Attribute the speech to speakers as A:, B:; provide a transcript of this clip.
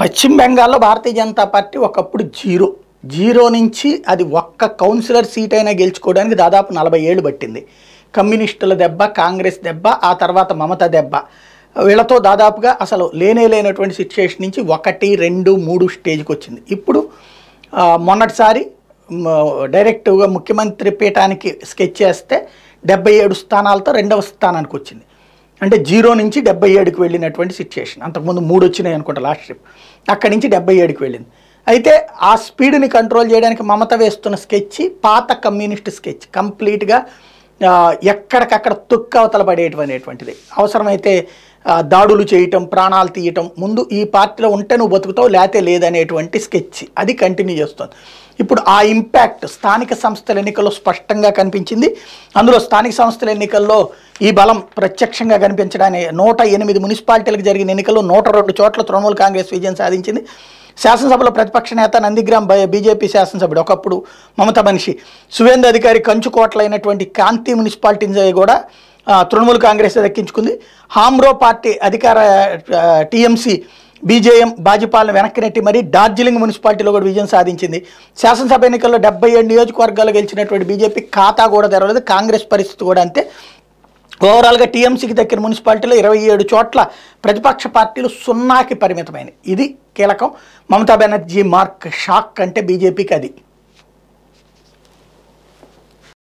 A: పశ్చిమ బెంగాల్లో భారతీయ జనతా పార్టీ ఒకప్పుడు జీరో జీరో నుంచి అది ఒక్క కౌన్సిలర్ సీట్ అయినా గెలుచుకోవడానికి దాదాపు నలభై ఏళ్ళు పట్టింది కమ్యూనిస్టుల దెబ్బ కాంగ్రెస్ దెబ్బ ఆ తర్వాత మమత దెబ్బ వీళ్ళతో దాదాపుగా అసలు లేనే లేనటువంటి సిచ్యువేషన్ నుంచి ఒకటి రెండు మూడు స్టేజ్కి వచ్చింది ఇప్పుడు మొన్నటిసారి డైరెక్ట్గా ముఖ్యమంత్రి పీఠానికి స్కెచ్ చేస్తే డెబ్బై ఏడు స్థానాలతో రెండవ స్థానానికి వచ్చింది అంటే జీరో నుంచి డెబ్బై ఏడుకి వెళ్ళినటువంటి సిచ్యుయేషన్ అంతకుముందు మూడు వచ్చినాయి అనుకుంటా లాస్ట్ ట్రిప్ అక్కడి నుంచి డెబ్బై ఏడుకి వెళ్ళింది అయితే ఆ స్పీడ్ని కంట్రోల్ చేయడానికి మమత వేస్తున్న స్కెచ్ పాత కమ్యూనిస్ట్ స్కెచ్ కంప్లీట్గా ఎక్కడికక్కడ తుక్క అవతల పడేటువంటిది అవసరమైతే దాడులు చేయటం ప్రాణాలు తీయటం ముందు ఈ పార్టీలో ఉంటే నువ్వు బతుకుతావు లేతే లేదనేటువంటి స్కెచ్ అది కంటిన్యూ చేస్తుంది ఇప్పుడు ఆ ఇంపాక్ట్ స్థానిక సంస్థల ఎన్నికల్లో స్పష్టంగా కనిపించింది అందులో స్థానిక సంస్థల ఎన్నికల్లో ఈ బలం ప్రత్యక్షంగా కనిపించడానికి నూట ఎనిమిది మున్సిపాలిటీలకు జరిగిన ఎన్నికల్లో నూట రెండు చోట్ల తృణమూల్ కాంగ్రెస్ విజయం సాధించింది శాసనసభలో ప్రతిపక్ష నేత నందిగ్రామ్ బీజేపీ శాసనసభ్యుడు ఒకప్పుడు మమతా మనిషి సువేంద్ర అధికారి కంచుకోట్లైనటువంటి కాంతి మున్సిపాలిటీని కూడా తృణమూల్ కాంగ్రెస్ దక్కించుకుంది హామ్రో పార్టీ అధికార టీఎంసీ బీజేఎం బాజీపాలను వెనక్కి నెట్టి మరీ డార్జిలింగ్ మున్సిపాలిటీలో కూడా విజయం సాధించింది శాసనసభ ఎన్నికల్లో డెబ్బై ఏడు నియోజకవర్గాలు గెలిచినటువంటి బీజేపీ ఖాతా కూడా తెరవలేదు కాంగ్రెస్ పరిస్థితి కూడా అంతే ఓవరాల్గా టీఎంసీకి దక్కిన మున్సిపాలిటీలో ఇరవై ఏడు చోట్ల ప్రతిపక్ష పార్టీలు సున్నాకి పరిమితమైనవి ఇది కీలకం మమతా బెనర్జీ మార్క్ షాక్ అంటే బీజేపీకి అది